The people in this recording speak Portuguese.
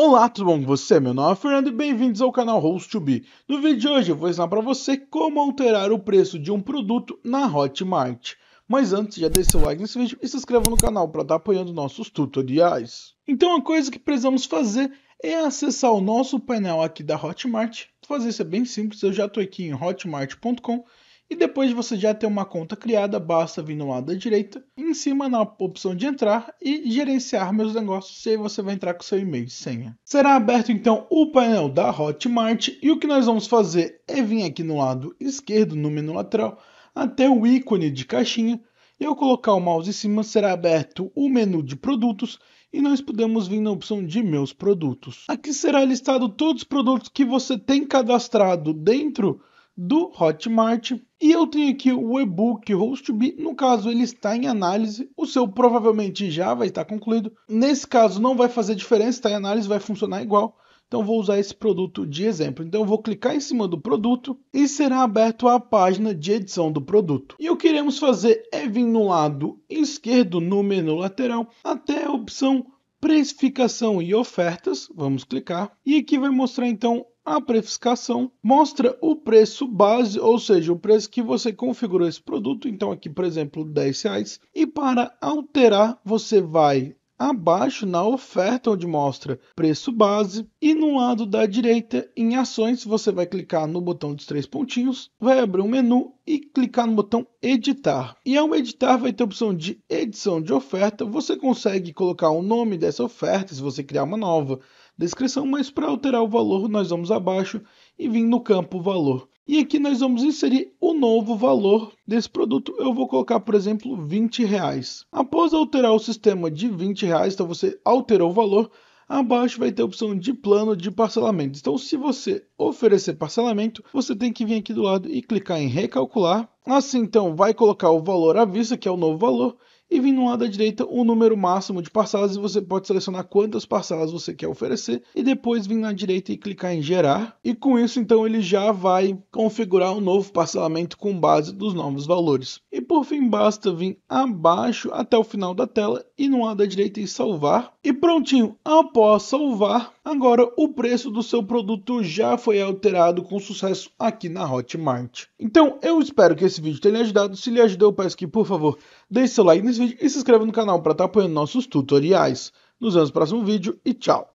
Olá, tudo bom com você? Meu nome é Fernando e bem-vindos ao canal host 2 No vídeo de hoje eu vou ensinar para você como alterar o preço de um produto na Hotmart. Mas antes, já deixe seu like nesse vídeo e se inscreva no canal para estar apoiando nossos tutoriais. Então a coisa que precisamos fazer é acessar o nosso painel aqui da Hotmart. Fazer isso é bem simples, eu já estou aqui em hotmart.com e depois de você já ter uma conta criada, basta vir no lado da direita, em cima na opção de entrar e gerenciar meus negócios, e aí você vai entrar com seu e-mail e senha. Será aberto então o painel da Hotmart e o que nós vamos fazer é vir aqui no lado esquerdo, no menu lateral, até o ícone de caixinha, e ao colocar o mouse em cima será aberto o menu de produtos e nós podemos vir na opção de meus produtos. Aqui será listado todos os produtos que você tem cadastrado dentro do Hotmart. E eu tenho aqui o e-book be no caso ele está em análise, o seu provavelmente já vai estar concluído. Nesse caso não vai fazer diferença, está em análise, vai funcionar igual. Então vou usar esse produto de exemplo. Então vou clicar em cima do produto e será aberto a página de edição do produto. E o que iremos fazer é vir no lado esquerdo no menu lateral até a opção precificação e ofertas, vamos clicar. E aqui vai mostrar então a prefiscação mostra o preço base, ou seja, o preço que você configurou esse produto. Então, aqui, por exemplo, 10 reais. E para alterar, você vai abaixo na oferta onde mostra preço base e no lado da direita em ações você vai clicar no botão dos três pontinhos, vai abrir um menu e clicar no botão editar. E ao editar vai ter a opção de edição de oferta, você consegue colocar o nome dessa oferta se você criar uma nova descrição, mas para alterar o valor nós vamos abaixo e vir no campo valor. E aqui nós vamos inserir o novo valor desse produto. Eu vou colocar, por exemplo, 20 reais. Após alterar o sistema de 20 reais, então você alterou o valor, abaixo vai ter a opção de plano de parcelamento. Então, se você oferecer parcelamento, você tem que vir aqui do lado e clicar em recalcular. Assim, então, vai colocar o valor à vista, que é o novo valor, e vindo no lado da direita o número máximo de parcelas e você pode selecionar quantas parcelas você quer oferecer e depois vir na direita e clicar em gerar e com isso então ele já vai configurar um novo parcelamento com base dos novos valores. E por fim basta vir abaixo até o final da tela e no lado da direita e salvar e prontinho, após salvar Agora, o preço do seu produto já foi alterado com sucesso aqui na Hotmart. Então, eu espero que esse vídeo tenha lhe ajudado. Se lhe ajudou, eu peço que, por favor, deixe seu like nesse vídeo e se inscreva no canal para estar tá apoiando nossos tutoriais. Nos vemos no próximo vídeo e tchau!